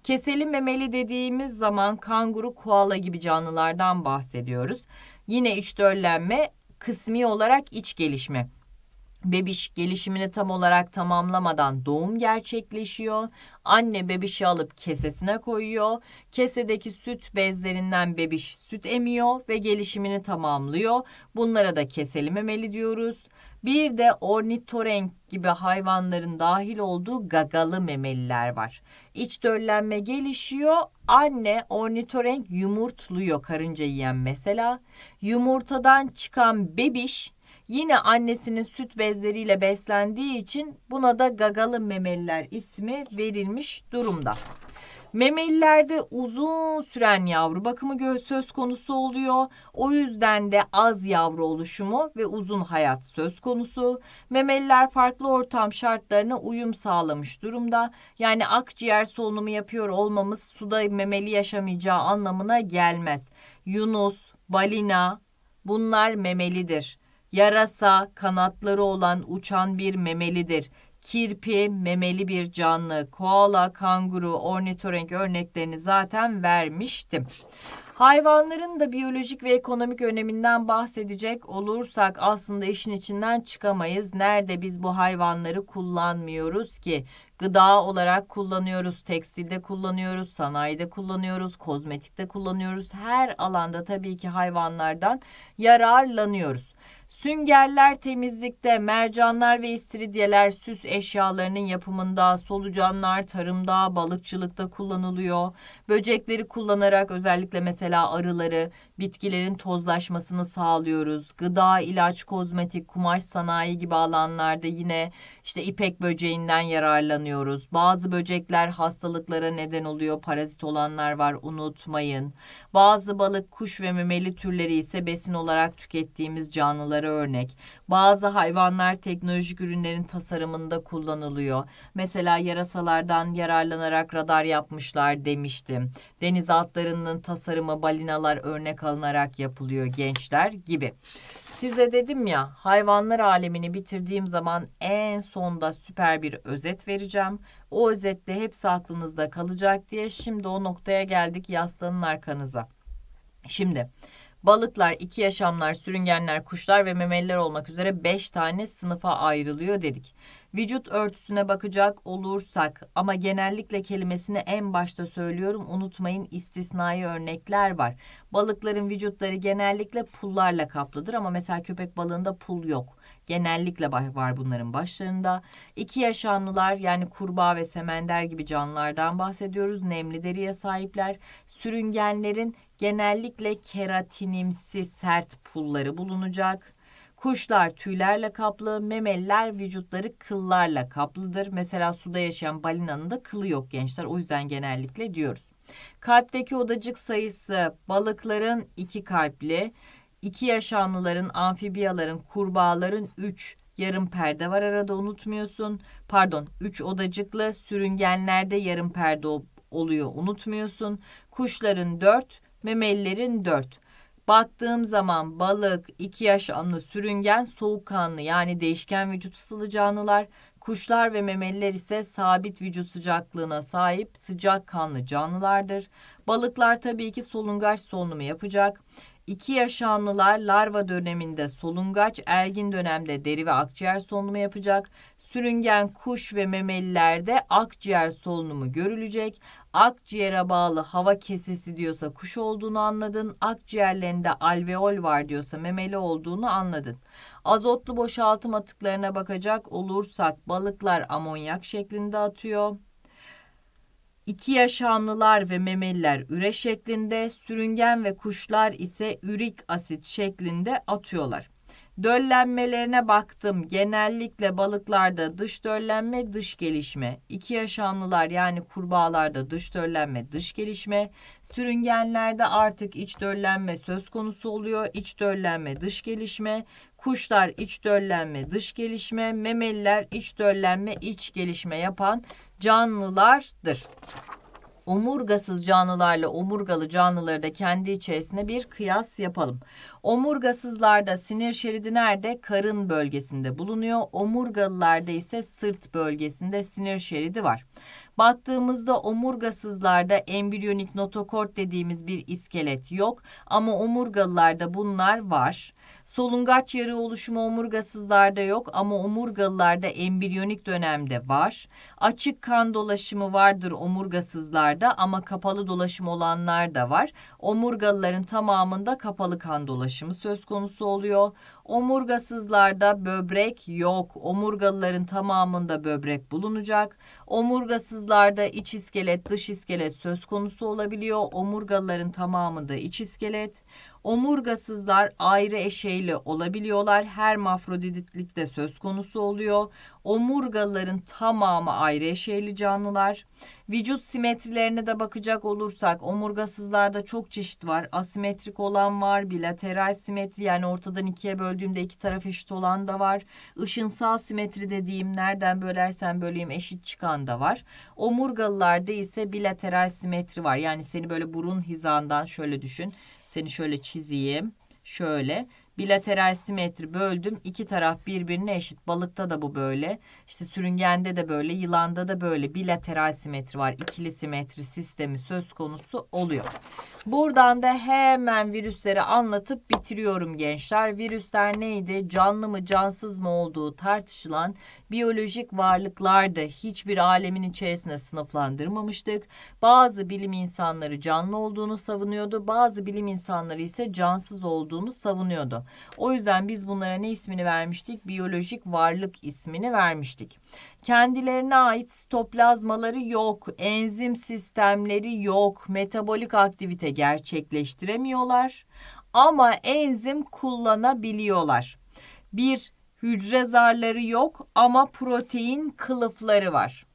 Keseli memeli dediğimiz zaman kanguru, koala gibi canlılardan bahsediyoruz. Yine iç döllenme kısmi olarak iç gelişme. Bebiş gelişimini tam olarak tamamlamadan doğum gerçekleşiyor. Anne bebişi alıp kesesine koyuyor. Kesedeki süt bezlerinden bebiş süt emiyor ve gelişimini tamamlıyor. Bunlara da memeli diyoruz. Bir de ornitorenk gibi hayvanların dahil olduğu gagalı memeliler var. İç döllenme gelişiyor. Anne ornitorenk yumurtluyor karınca yiyen mesela. Yumurtadan çıkan bebiş Yine annesinin süt bezleriyle beslendiği için buna da gagalı memeliler ismi verilmiş durumda. Memelilerde uzun süren yavru bakımı söz konusu oluyor. O yüzden de az yavru oluşumu ve uzun hayat söz konusu. Memeliler farklı ortam şartlarına uyum sağlamış durumda. Yani akciğer solunumu yapıyor olmamız suda memeli yaşamayacağı anlamına gelmez. Yunus, balina bunlar memelidir. Yarasa kanatları olan uçan bir memelidir. Kirpi memeli bir canlı. Koala, kanguru, ornitorenk örneklerini zaten vermiştim. Hayvanların da biyolojik ve ekonomik öneminden bahsedecek olursak aslında işin içinden çıkamayız. Nerede biz bu hayvanları kullanmıyoruz ki? Gıda olarak kullanıyoruz, tekstilde kullanıyoruz, sanayide kullanıyoruz, kozmetikte kullanıyoruz. Her alanda tabii ki hayvanlardan yararlanıyoruz. Süngerler temizlikte, mercanlar ve istiridyeler süs eşyalarının yapımında, solucanlar tarımda, balıkçılıkta kullanılıyor. Böcekleri kullanarak özellikle mesela arıları, bitkilerin tozlaşmasını sağlıyoruz. Gıda, ilaç, kozmetik, kumaş sanayi gibi alanlarda yine işte ipek böceğinden yararlanıyoruz. Bazı böcekler hastalıklara neden oluyor. Parazit olanlar var unutmayın. Bazı balık, kuş ve memeli türleri ise besin olarak tükettiğimiz canlılara örnek. Bazı hayvanlar teknolojik ürünlerin tasarımında kullanılıyor. Mesela yarasalardan yararlanarak radar yapmışlar demiştim. Deniz altlarının tasarımı balinalar örnek alınarak yapılıyor gençler gibi. Size dedim ya hayvanlar alemini bitirdiğim zaman en sonda süper bir özet vereceğim. O özette hepsi aklınızda kalacak diye şimdi o noktaya geldik yaslanın arkanıza. Şimdi Balıklar, iki yaşamlar, sürüngenler, kuşlar ve memeliler olmak üzere 5 tane sınıfa ayrılıyor dedik. Vücut örtüsüne bakacak olursak ama genellikle kelimesini en başta söylüyorum unutmayın istisnai örnekler var. Balıkların vücutları genellikle pullarla kaplıdır ama mesela köpek balığında pul yok. Genellikle var bunların başlarında. İki yaşamlılar, yani kurbağa ve semender gibi canlılardan bahsediyoruz. Nemli deriye sahipler. Sürüngenlerin genellikle keratinimsi sert pulları bulunacak. Kuşlar tüylerle kaplı, memeliler vücutları kıllarla kaplıdır. Mesela suda yaşayan balinanın da kılı yok gençler. O yüzden genellikle diyoruz. Kalpteki odacık sayısı balıkların iki kalpli, iki yaşamlıların, amfibiyaların, kurbağaların üç yarım perde var arada unutmuyorsun. Pardon üç odacıklı sürüngenlerde yarım perde oluyor unutmuyorsun. Kuşların dört, memelilerin 4. Baktığım zaman balık, iki yaşamlı sürüngen, soğukkanlı yani değişken vücut ısılı canlılar, kuşlar ve memeliler ise sabit vücut sıcaklığına sahip sıcak kanlı canlılardır. Balıklar tabii ki solungaç solunumu yapacak. İki yaşanlılar larva döneminde solungaç, ergin dönemde deri ve akciğer solunumu yapacak. Sürüngen kuş ve memelilerde akciğer solunumu görülecek. Akciğere bağlı hava kesesi diyorsa kuş olduğunu anladın. Akciğerlerinde alveol var diyorsa memeli olduğunu anladın. Azotlu boşaltım atıklarına bakacak olursak balıklar amonyak şeklinde atıyor. İki yaşamlılar ve memeliler üre şeklinde, sürüngen ve kuşlar ise ürik asit şeklinde atıyorlar. Döllenmelerine baktım. Genellikle balıklarda dış döllenme, dış gelişme. İki yaşamlılar yani kurbağalarda dış döllenme, dış gelişme. Sürüngenlerde artık iç döllenme söz konusu oluyor. İç döllenme, dış gelişme. Kuşlar iç döllenme, dış gelişme. Memeliler iç döllenme, iç gelişme yapan canlılardır. Omurgasız canlılarla omurgalı canlıları da kendi içerisinde bir kıyas yapalım. Omurgasızlarda sinir şeridi nerede? Karın bölgesinde bulunuyor. Omurgalılarda ise sırt bölgesinde sinir şeridi var. Baktığımızda omurgasızlarda embriyonik notokort dediğimiz bir iskelet yok ama omurgalılarda bunlar var. Solungaç yarı oluşumu omurgasızlarda yok ama omurgalılarda embriyonik dönemde var. Açık kan dolaşımı vardır omurgasızlarda ama kapalı dolaşım olanlar da var. Omurgalıların tamamında kapalı kan dolaşımı söz konusu oluyor. Omurgasızlarda böbrek yok. Omurgalıların tamamında böbrek bulunacak. Omurgasızlarda iç iskelet, dış iskelet söz konusu olabiliyor. Omurgalıların tamamında iç iskelet. Omurgasızlar ayrı eşeyli olabiliyorlar. Hermafroditlik de söz konusu oluyor. Omurgaların tamamı ayrı eşeyli canlılar. Vücut simetrilerine de bakacak olursak omurgasızlarda çok çeşit var. Asimetrik olan var, bilateral simetri yani ortadan ikiye böldüğümde iki taraf eşit olan da var. Işınsal simetri dediğim nereden bölersen böleyim eşit çıkan da var. Omurgalılarda ise bilateral simetri var. Yani seni böyle burun hizandan şöyle düşün. Seni şöyle çizeyim. Şöyle Bilateral simetri böldüm. İki taraf birbirine eşit. Balıkta da bu böyle. İşte sürüngende de böyle. Yılanda da böyle. Bilateral simetri var. İkili simetri sistemi söz konusu oluyor. Buradan da hemen virüsleri anlatıp bitiriyorum gençler. Virüsler neydi? Canlı mı cansız mı olduğu tartışılan biyolojik varlıklardı. Hiçbir alemin içerisinde sınıflandırmamıştık. Bazı bilim insanları canlı olduğunu savunuyordu. Bazı bilim insanları ise cansız olduğunu savunuyordu. O yüzden biz bunlara ne ismini vermiştik? Biyolojik varlık ismini vermiştik. Kendilerine ait sitoplazmaları yok, enzim sistemleri yok, metabolik aktivite gerçekleştiremiyorlar ama enzim kullanabiliyorlar. Bir hücre zarları yok ama protein kılıfları var.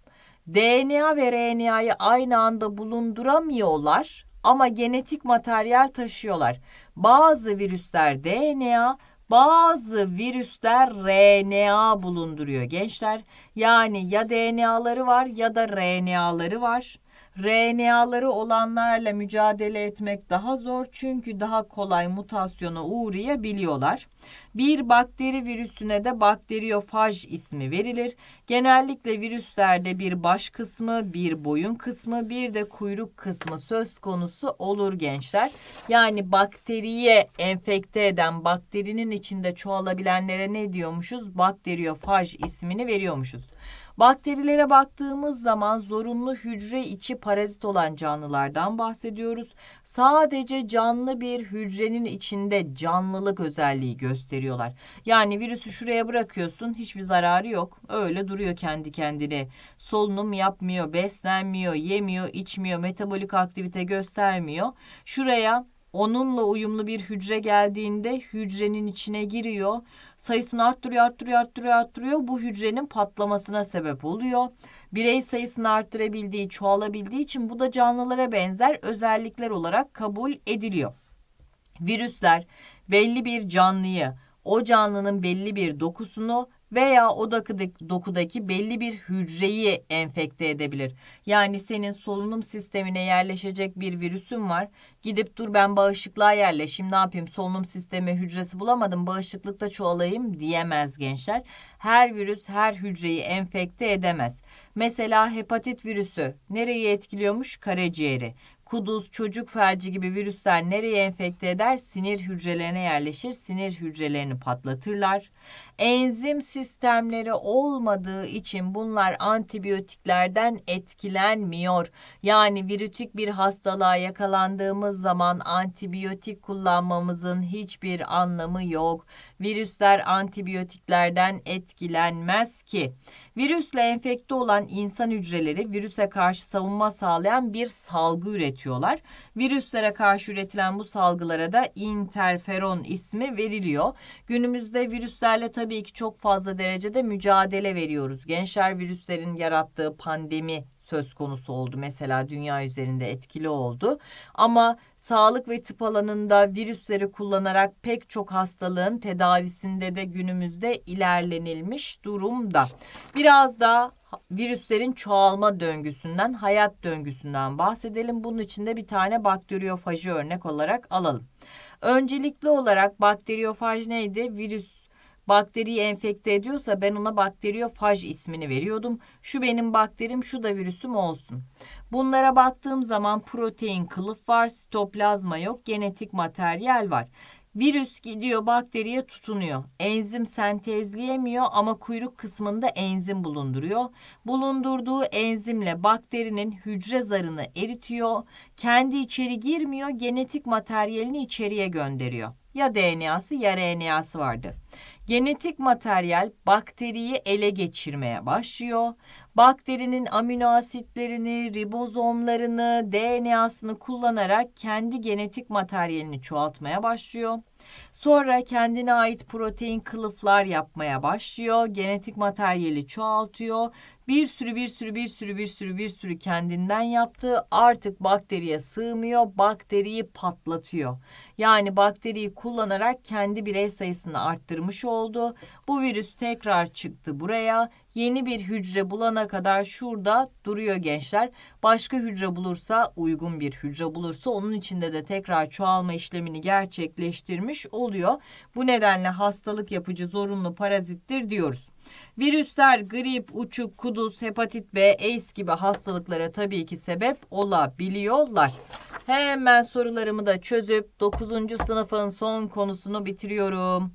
DNA ve RNA'yı aynı anda bulunduramıyorlar ama genetik materyal taşıyorlar. Bazı virüsler DNA, bazı virüsler RNA bulunduruyor gençler. Yani ya DNA'ları var ya da RNA'ları var. RNA'ları olanlarla mücadele etmek daha zor çünkü daha kolay mutasyona uğrayabiliyorlar. Bir bakteri virüsüne de bakteriyofaj ismi verilir. Genellikle virüslerde bir baş kısmı, bir boyun kısmı, bir de kuyruk kısmı söz konusu olur gençler. Yani bakteriye enfekte eden bakterinin içinde çoğalabilenlere ne diyormuşuz? Bakteriyofaj ismini veriyormuşuz. Bakterilere baktığımız zaman zorunlu hücre içi parazit olan canlılardan bahsediyoruz. Sadece canlı bir hücrenin içinde canlılık özelliği gösteriyorlar. Yani virüsü şuraya bırakıyorsun hiçbir zararı yok. Öyle duruyor kendi kendine. Solunum yapmıyor, beslenmiyor, yemiyor, içmiyor, metabolik aktivite göstermiyor. Şuraya Onunla uyumlu bir hücre geldiğinde hücrenin içine giriyor. Sayısını arttırıyor, arttırıyor, arttırıyor, arttırıyor. Bu hücrenin patlamasına sebep oluyor. Birey sayısını arttırabildiği, çoğalabildiği için bu da canlılara benzer özellikler olarak kabul ediliyor. Virüsler belli bir canlıyı, o canlının belli bir dokusunu veya o dokudaki belli bir hücreyi enfekte edebilir. Yani senin solunum sistemine yerleşecek bir virüsün var. Gidip dur ben bağışıklığa yerleşeyim ne yapayım solunum sistemi hücresi bulamadım bağışıklıkta çoğalayım diyemez gençler. Her virüs her hücreyi enfekte edemez. Mesela hepatit virüsü nereyi etkiliyormuş? Karaciğeri. Kuduz, çocuk felci gibi virüsler nereye enfekte eder? Sinir hücrelerine yerleşir. Sinir hücrelerini patlatırlar. Enzim sistemleri olmadığı için bunlar antibiyotiklerden etkilenmiyor. Yani virütik bir hastalığa yakalandığımız zaman antibiyotik kullanmamızın hiçbir anlamı yok. Virüsler antibiyotiklerden etkilenmez ki. Virüsle enfekte olan insan hücreleri virüse karşı savunma sağlayan bir salgı üretiyorlar. Virüslere karşı üretilen bu salgılara da interferon ismi veriliyor. Günümüzde virüslerle tabii ki çok fazla derecede mücadele veriyoruz. Gençler virüslerin yarattığı pandemi söz konusu oldu. Mesela dünya üzerinde etkili oldu. Ama sağlık ve tıp alanında virüsleri kullanarak pek çok hastalığın tedavisinde de günümüzde ilerlenilmiş durumda. Biraz daha virüslerin çoğalma döngüsünden, hayat döngüsünden bahsedelim. Bunun için de bir tane bakteriyofajı örnek olarak alalım. Öncelikli olarak bakteriyofaj neydi? Virüs bakteriyi enfekte ediyorsa ben ona bakteriyofaj ismini veriyordum. Şu benim bakterim, şu da virüsüm olsun. Bunlara baktığım zaman protein kılıf var, sitoplazma yok, genetik materyal var. Virüs gidiyor bakteriye tutunuyor. Enzim sentezleyemiyor ama kuyruk kısmında enzim bulunduruyor. Bulundurduğu enzimle bakterinin hücre zarını eritiyor. Kendi içeri girmiyor, genetik materyalini içeriye gönderiyor. Ya DNA'sı ya RNA'sı vardı. Genetik materyal bakteriyi ele geçirmeye başlıyor. Bakterinin amino asitlerini, ribozomlarını, DNA'sını kullanarak kendi genetik materyalini çoğaltmaya başlıyor. Sonra kendine ait protein kılıflar yapmaya başlıyor. Genetik materyali çoğaltıyor bir sürü bir sürü bir sürü bir sürü bir sürü kendinden yaptığı artık bakteriye sığmıyor. Bakteriyi patlatıyor. Yani bakteriyi kullanarak kendi birey sayısını arttırmış oldu. Bu virüs tekrar çıktı buraya. Yeni bir hücre bulana kadar şurada duruyor gençler. Başka hücre bulursa uygun bir hücre bulursa onun içinde de tekrar çoğalma işlemini gerçekleştirmiş oluyor. Bu nedenle hastalık yapıcı zorunlu parazittir diyoruz. Virüsler grip, uçuk, kuduz, hepatit ve AIDS gibi hastalıklara tabii ki sebep olabiliyorlar. Hemen sorularımı da çözüp 9. sınıfın son konusunu bitiriyorum.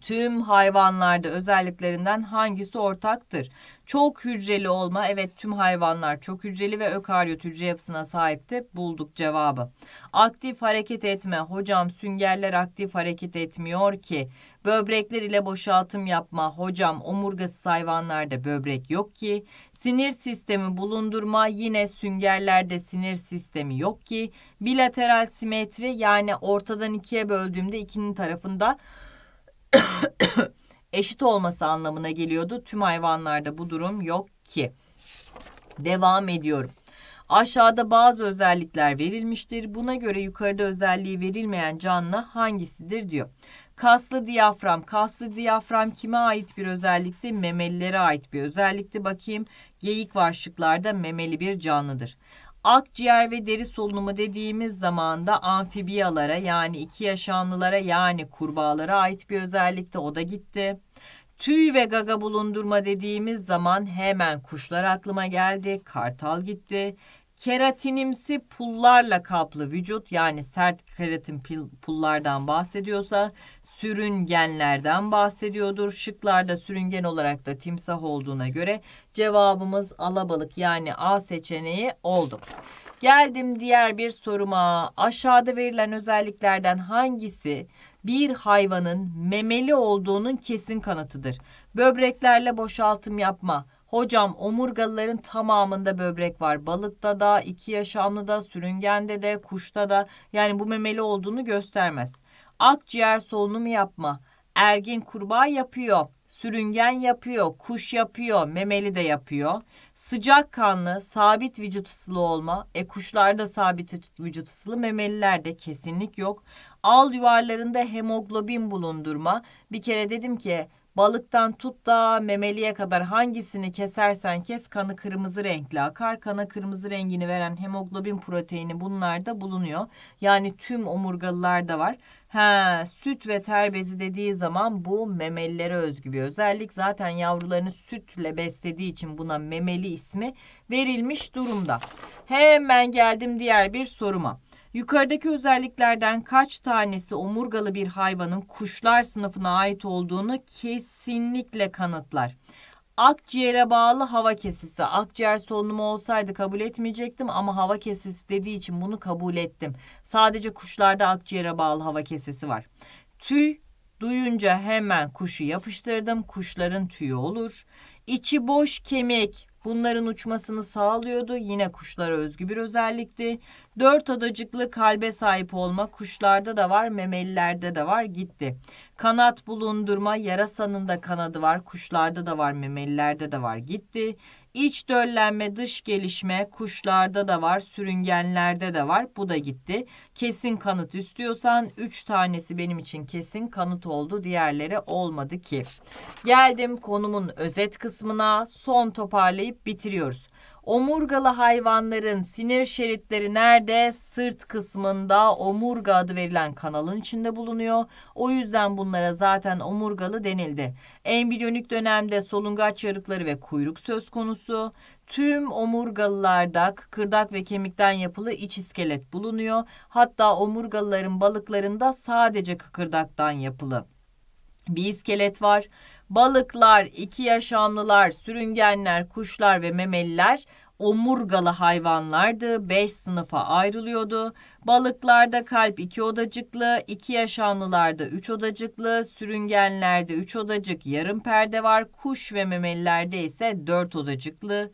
Tüm hayvanlarda özelliklerinden hangisi ortaktır? Çok hücreli olma. Evet tüm hayvanlar çok hücreli ve ökaryot hücre yapısına sahipti. Bulduk cevabı. Aktif hareket etme. Hocam süngerler aktif hareket etmiyor ki. Böbrekler ile boşaltım yapma. Hocam omurgası hayvanlarda böbrek yok ki. Sinir sistemi bulundurma. Yine süngerlerde sinir sistemi yok ki. Bilateral simetri yani ortadan ikiye böldüğümde ikinin tarafında (coughs) eşit olması anlamına geliyordu. Tüm hayvanlarda bu durum yok ki. Devam ediyorum. Aşağıda bazı özellikler verilmiştir. Buna göre yukarıda özelliği verilmeyen canlı hangisidir diyor. Kaslı diyafram. Kaslı diyafram kime ait bir özellikti? Memelilere ait bir özellikti. Bakayım geyik var memeli bir canlıdır. Akciğer ve deri solunumu dediğimiz zaman da amfibiyalara yani iki yaşamlılara yani kurbağalara ait bir özellikti. O da gitti. Tüy ve gaga bulundurma dediğimiz zaman hemen kuşlar aklıma geldi. Kartal gitti. Keratinimsi pullarla kaplı vücut yani sert keratin pullardan bahsediyorsa sürüngenlerden bahsediyordur. Şıklarda sürüngen olarak da timsah olduğuna göre cevabımız alabalık yani A seçeneği oldu. Geldim diğer bir soruma. Aşağıda verilen özelliklerden hangisi bir hayvanın memeli olduğunun kesin kanıtıdır? Böbreklerle boşaltım yapma. Hocam omurgalıların tamamında böbrek var. Balıkta da, iki yaşamlıda, sürüngende de, kuşta da yani bu memeli olduğunu göstermez akciğer solunum yapma. Ergin kurbağa yapıyor, sürüngen yapıyor, kuş yapıyor, memeli de yapıyor. Sıcak kanlı, sabit vücut ısılı olma. E kuşlarda sabit vücut ısılı, memelilerde kesinlik yok. Al yuvarlarında hemoglobin bulundurma. Bir kere dedim ki Balıktan tut da memeliye kadar hangisini kesersen kes kanı kırmızı renkli akar. Kana kırmızı rengini veren hemoglobin proteini bunlarda bulunuyor. Yani tüm omurgalılar da var. Ha, süt ve ter bezi dediği zaman bu memelilere özgü bir özellik. Zaten yavrularını sütle beslediği için buna memeli ismi verilmiş durumda. Hemen geldim diğer bir soruma. Yukarıdaki özelliklerden kaç tanesi omurgalı bir hayvanın kuşlar sınıfına ait olduğunu kesinlikle kanıtlar. Akciğere bağlı hava kesisi. Akciğer solunumu olsaydı kabul etmeyecektim ama hava kesisi dediği için bunu kabul ettim. Sadece kuşlarda akciğere bağlı hava kesisi var. Tüy duyunca hemen kuşu yapıştırdım. Kuşların tüyü olur. İçi boş kemik bunların uçmasını sağlıyordu. Yine kuşlara özgü bir özellikti. Dört adacıklı kalbe sahip olma kuşlarda da var, memelilerde de var gitti. Kanat bulundurma yarasanın da kanadı var, kuşlarda da var, memelilerde de var gitti. İç döllenme, dış gelişme kuşlarda da var, sürüngenlerde de var. Bu da gitti. Kesin kanıt istiyorsan 3 tanesi benim için kesin kanıt oldu. Diğerleri olmadı ki. Geldim konumun özet kısmına. Son toparlayıp bitiriyoruz. Omurgalı hayvanların sinir şeritleri nerede? Sırt kısmında omurga adı verilen kanalın içinde bulunuyor. O yüzden bunlara zaten omurgalı denildi. Embriyonik dönemde solungaç yarıkları ve kuyruk söz konusu. Tüm omurgalılarda kıkırdak ve kemikten yapılı iç iskelet bulunuyor. Hatta omurgalıların balıklarında sadece kıkırdaktan yapılı bir iskelet var. Balıklar, iki yaşamlılar, sürüngenler, kuşlar ve memeliler omurgalı hayvanlardı. Beş sınıfa ayrılıyordu. Balıklarda kalp iki odacıklı, iki yaşanlılarda üç odacıklı, sürüngenlerde üç odacık yarım perde var. Kuş ve memelilerde ise dört odacıklı.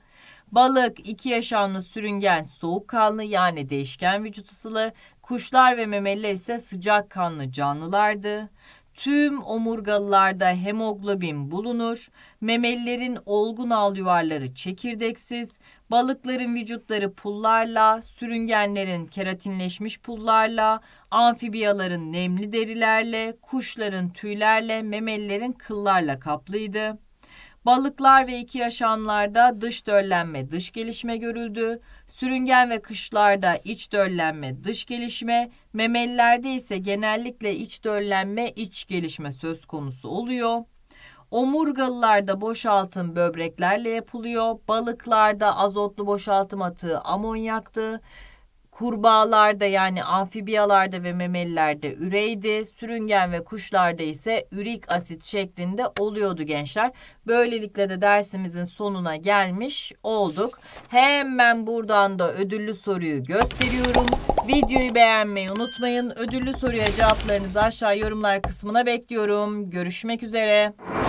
Balık, iki yaşamlı sürüngen soğuk kanlı yani değişken vücut ısılı, kuşlar ve memeliler ise sıcak kanlı canlılardı. Tüm omurgalılarda hemoglobin bulunur. Memelilerin olgun al yuvarları çekirdeksiz. Balıkların vücutları pullarla, sürüngenlerin keratinleşmiş pullarla, amfibiyaların nemli derilerle, kuşların tüylerle, memelilerin kıllarla kaplıydı. Balıklar ve iki yaşamlarda dış döllenme, dış gelişme görüldü. Sürüngen ve kışlarda iç döllenme, dış gelişme, memelilerde ise genellikle iç döllenme, iç gelişme söz konusu oluyor. Omurgalılarda boşaltım böbreklerle yapılıyor. Balıklarda azotlu boşaltım atığı amonyaktı. Kurbağalarda yani amfibiyalarda ve memelilerde üreydi. Sürüngen ve kuşlarda ise ürik asit şeklinde oluyordu gençler. Böylelikle de dersimizin sonuna gelmiş olduk. Hemen buradan da ödüllü soruyu gösteriyorum. Videoyu beğenmeyi unutmayın. Ödüllü soruya cevaplarınızı aşağı yorumlar kısmına bekliyorum. Görüşmek üzere.